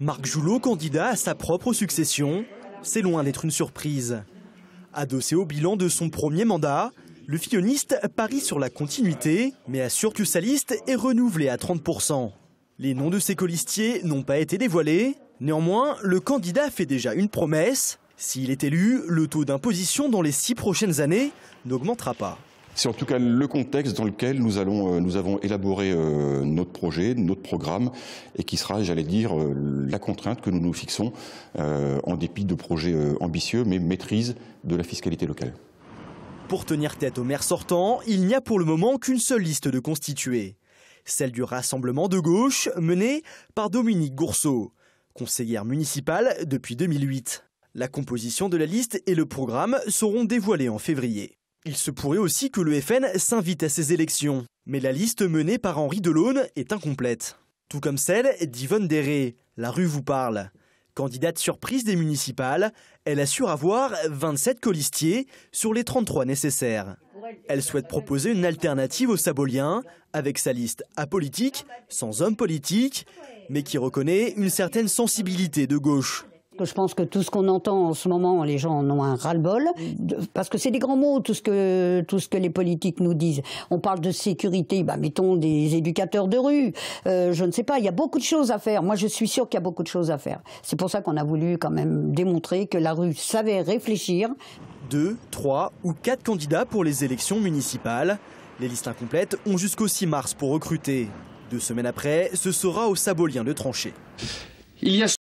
Marc Joulot, candidat à sa propre succession, c'est loin d'être une surprise. Adossé au bilan de son premier mandat, le filloniste parie sur la continuité, mais assure que sa liste est renouvelée à 30%. Les noms de ses colistiers n'ont pas été dévoilés. Néanmoins, le candidat fait déjà une promesse. S'il est élu, le taux d'imposition dans les six prochaines années n'augmentera pas. C'est en tout cas le contexte dans lequel nous, allons, euh, nous avons élaboré euh, notre projet, notre programme, et qui sera, j'allais dire, euh, la contrainte que nous nous fixons en dépit de projets ambitieux, mais maîtrise de la fiscalité locale. Pour tenir tête aux maire sortant, il n'y a pour le moment qu'une seule liste de constitués. celle du Rassemblement de gauche menée par Dominique Gourceau, conseillère municipale depuis 2008. La composition de la liste et le programme seront dévoilés en février. Il se pourrait aussi que le FN s'invite à ces élections, mais la liste menée par Henri Delaune est incomplète. Tout comme celle d'Yvonne Déré, La rue vous parle. Candidate surprise des municipales, elle assure avoir 27 colistiers sur les 33 nécessaires. Elle souhaite proposer une alternative aux Saboliens, avec sa liste apolitique, sans homme politique, mais qui reconnaît une certaine sensibilité de gauche. Je pense que tout ce qu'on entend en ce moment, les gens en ont un ras-le-bol, parce que c'est des grands mots, tout ce, que, tout ce que les politiques nous disent. On parle de sécurité, bah, mettons des éducateurs de rue, euh, je ne sais pas, il y a beaucoup de choses à faire. Moi, je suis sûr qu'il y a beaucoup de choses à faire. C'est pour ça qu'on a voulu quand même démontrer que la rue savait réfléchir. Deux, trois ou quatre candidats pour les élections municipales. Les listes incomplètes ont jusqu'au 6 mars pour recruter. Deux semaines après, ce sera au Saboliens de trancher. Il y a